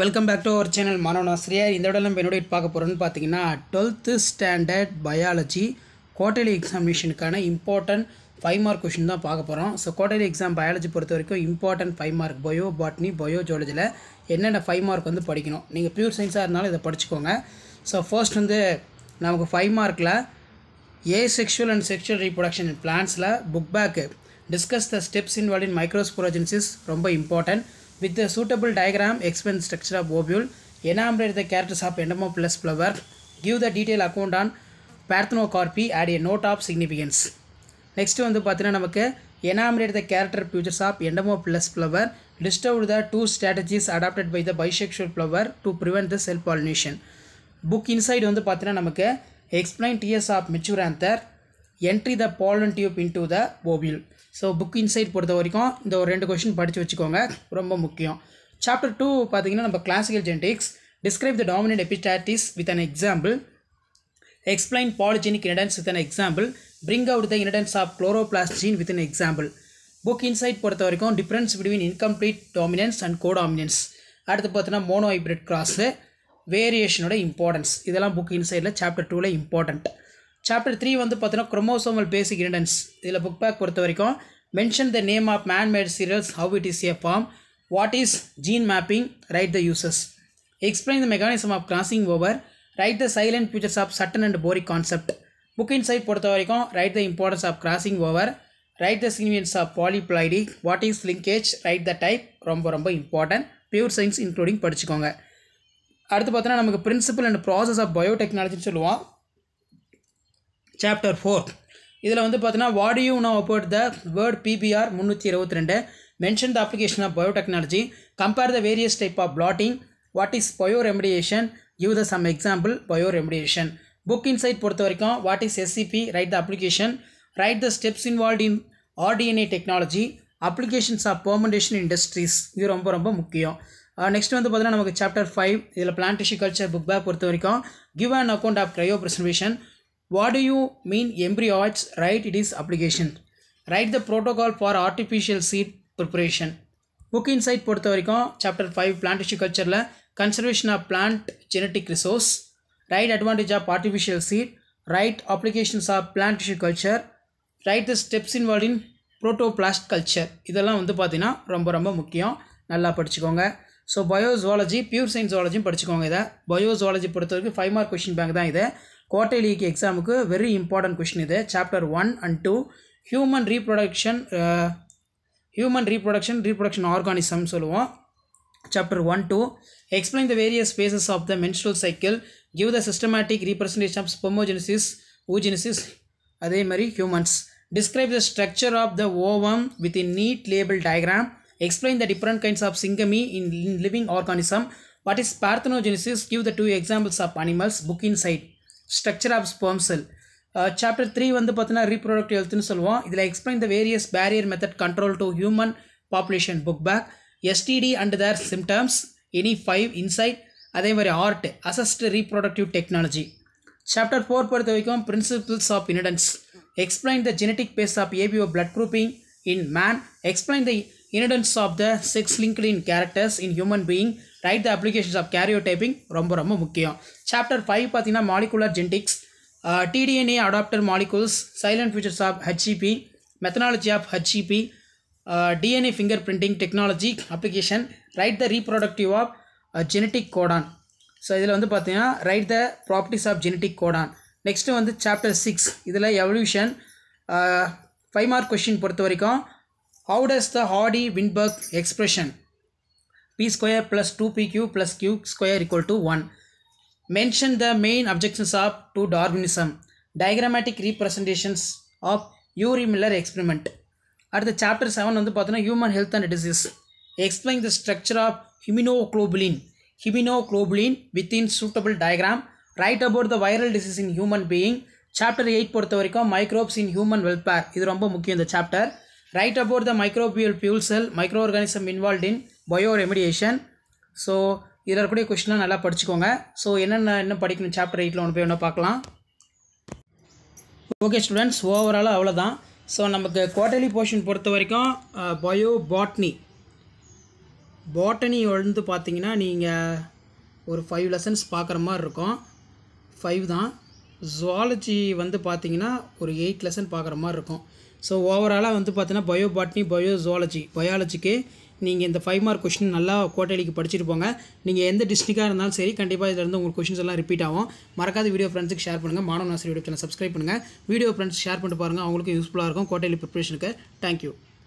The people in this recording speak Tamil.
Welcome back to our channel மனோன் ஆசிரியர் இந்த விட நம்ம பார்க்க போகிறோன்னு பார்த்தீங்கன்னா டுவெல்த்து ஸ்டாண்டர்ட் பயாலஜி குவார்டர்லி எக்ஸாமினேஷனுக்கான இம்பார்ட்டன்ட் ஃபைவ் மார்க் கொஷின் தான் பார்க்க போகிறோம் ஸோ குவார்டர்லி எக்ஸாம் பயாலஜி பொறுத்த வரைக்கும் important five mark bio botany bio ஜுவாலஜியில் என்னென்ன ஃபைவ் மார்க் வந்து படிக்கணும் நீங்கள் பியூர் சயின்ஸாக இருந்தாலும் இதை படிச்சுக்கோங்க ஸோ ஃபர்ஸ்ட் வந்து நமக்கு ஃபைவ் மார்க்கில் asexual and sexual reproduction பிளான்ஸில் book back discuss the steps involve in microsporogenesis ரொம்ப இம்பார்ட்டன்ட் with the suitable diagram explain structure of ovule, enumerate the characters of entomoplus flower, give the detail account on parthenocarpy, add a note of significance. Next வந்து பார்த்தீங்கன்னா நமக்கு enumerate the character features of entomophilous flower list out the two strategies adopted by the bisexual flower to prevent the self pollination book inside வந்து பார்த்தீங்கன்னா நமக்கு explain TS of mature anther entry the pollen tube into the ovule so book inside பொறுத்த வரைக்கும் இந்த ஒரு ரெண்டு கொஷின் படித்து வச்சுக்கோங்க ரொம்ப முக்கியம் சாப்டர் டூ பார்த்தீங்கன்னா நம்ம classical genetics describe the dominant epistasis with an example explain polygenic inheritance with an example bring out the inheritance of குளோரோபிளாஸ்டின் with an example book inside பொறுத்த வரைக்கும் difference between incomplete dominance and codominance அடுத்து பார்த்தீங்கன்னா மோனோ ஹைப்ரிட் கிராஸு வேரியேஷனோட இம்பார்ட்டன்ஸ் இதெல்லாம் புக் இன்சைடில் சாப்டர் டூவில் இம்பார்ட்டண்ட் சாப்டர் த்ரீ வந்து பார்த்தீங்கன்னா குரோமோசோமல் பேசிக் இரண்டன்ஸ் இதில் புக் பேக் பொறுத்த வரைக்கும் mention the name of manmade cereals how it is a form what is gene mapping write the uses explain the mechanism of crossing over write the salient features of Sutton and Boveri concept book inside பொறுத்த வரைக்கும் write the importance of crossing over write the significance of polyploidy what is linkage write the type ரொம்ப ரொம்ப இம்பார்ட்டன்ட் பியூர் சயின்ஸ் இன்க்ளூடிங் படிச்சுக்கோங்க அடுத்து பார்த்தோன்னா நமக்கு பிரின்சிபல் அண்ட் ப்ராசஸ் ஆஃப் பயோடெக்னாலஜின்னு சொல்லுவோம் சாப்டர் ஃபோர் இதில் வந்து பார்த்தீங்கன்னா what you know the word PBR முந்நூற்றி இருபத்தி ரெண்டு mention the application of biotechnology compare the various type of blotting what is bioremediation give the some example bioremediation book inside பொறுத்த வரைக்கும் what is SCP write the application write the steps involve in rDNA technology applications of fermentation industries இது ரொம்ப ரொம்ப முக்கியம் நெக்ஸ்ட் uh, வந்து பார்த்தீங்கன்னா நமக்கு சாப்டர் ஃபைவ் இதில் பிளான்டேஷன் கல்ச்சர் புக் பேக் பொறுத்த வரைக்கும் give and account of cryopreservation what do you mean embryoids? Write it is application write the protocol for artificial seed preparation book inside பொறுத்த வரைக்கும் சாப்டர் ஃபைவ் பிளான்ட் டிஷ்யூ கல்ச்சரில் conservation of plant genetic resource write advantage of artificial seed write applications of plant tissue culture write the steps involve in protoplast culture இதெல்லாம் வந்து பார்த்திங்கன்னா ரொம்ப ரொம்ப முக்கியம் நல்லா படிச்சுக்கோங்க ஸோ பயோசுவாலஜி பியூர் சயின்ஸ் ஜுவாலஜியும் படிச்சுக்கோங்க இதை பயோசுவாலஜி பொறுத்த வரைக்கும் ஃபைவ் மார்க் கொஷின் பேங்க் தான் இதை கோட்டையில் லீக் எக்ஸாமுக்கு வெரி இம்பார்ட்டன்ட் கொஷின் இது chapter one and two human reproduction human reproduction reproduction organism சொல்லுவோம் chapter one two explain the various phases of the menstrual cycle give the systematic representation of spermatogenesis oogenesis அதே மாதிரி humans describe the structure of the ovum with in neat label diagram explain the different kinds of syngamy in living organism what is parthenogenesis give the two examples of animals book inside structure of sperm chapter three வந்து பார்த்தீங்கன்னா ரீப்ரொடக்டிவ் ஹெல்த்னு சொல்லுவோம் இதில் explain the various barrier method control to human population book back STD and their symptoms any five inside அதே மாதிரி ART assisted reproductive technology chapter four பொறுத்த வரைக்கும் principles of inheritance explain the genetic basis of ABO blood grouping in man explain the inheritance of the sex linked in characters in human being write the applications of கேரியோ karyotyping ரொம்ப ரொம்ப முக்கியம் சாப்டர் ஃபைவ் பார்த்தீங்கன்னா molecular genetics tRNA adapter molecules salient features of HGP methodology of HGP DNA fingerprinting technology application write the reproductive of genetic codon so இதில் வந்து பார்த்தீங்கன்னா write the properties of genetic codon next வந்து சாப்டர் சிக்ஸ் இதில் எவல்யூஷன் ஃபைவ் மார்க் கொஷின் பொறுத்த வரைக்கும் How does the Hardy-Weinberg expression p square plus 2pq plus q square equal to 1 mention the main objections of to Darwinism, diagrammatic representations of Uri Miller experiment. At the chapter 7 வந்து பார்த்தோன்னா human health and disease. Explain the structure of immunoglobulin. Immunoglobulin within suitable diagram. Write about the viral disease in human being. Chapter eight பொறுத்த வரைக்கும் மைக்ரோப்ஸ் இன் ஹியூமன் வெல்ஃபேர் இது ரொம்ப முக்கியம் இந்த chapter write Write about the microbial fuel cell, microorganism in bio bioremediation. So இதில் இருக்கக்கூடிய கொஷின்லாம் நல்லா படிச்சுக்கோங்க ஸோ என்னென்ன என்ன படிக்கணும் சாப்டர் எயிட்டில் ஒன்று போய் ஒன்று பார்க்கலாம் ஓகே ஸ்டூடெண்ட்ஸ் ஓவராலாக அவ்வளோதான் ஸோ நமக்கு குவார்டர்லி போர்ஷன் பொறுத்த வரைக்கும் பயோ பாட்னி பாட்டனி வந்து பார்த்தீங்கன்னா நீங்கள் ஒரு ஃபைவ் லெசன்ஸ் பார்க்குற மாதிரி இருக்கும் ஃபைவ் தான் ஜுவாலஜி வந்து பார்த்தீங்கன்னா ஒரு எயிட் லெசன் பார்க்குற மாதிரி இருக்கும் ஸோ ஓவராலாக வந்து பார்த்தீங்கன்னா பயோ பாட்னி பயோ ஜுவாலஜி பயாலஜிக்கு நீங்கள் இந்த ஃபைவ் மார்க் கொஷின் நல்லா கோட்டைக்கு படிச்சுட்டு போங்க நீங்கள் எந்த டிஸ்ட்ரிக்டாக இருந்தாலும் சரி கண்டிப்பாக இருந்து உங்களுக்கு கொஷின்ஸ் எல்லாம் ரிப்பீட் ஆகும் மறக்காத வீடியோ ஃப்ரெண்ட்ஸுக்கு ஷேர் பண்ணுங்கள் மாணவ நாசரி யூடியூப் சேனல் சப்ஸ்கிரைப் பண்ணுங்கள் வீடியோ ஃப்ரெண்ட்ஸ் ஷேர் பண்ணிட்டு பாருங்கள் அவங்களுக்கு யூஸ்ஃபுல்லாக இருக்கும் கோட்டையில் ப்ரிப்பரேஷனுக்கு தேங்க்யூ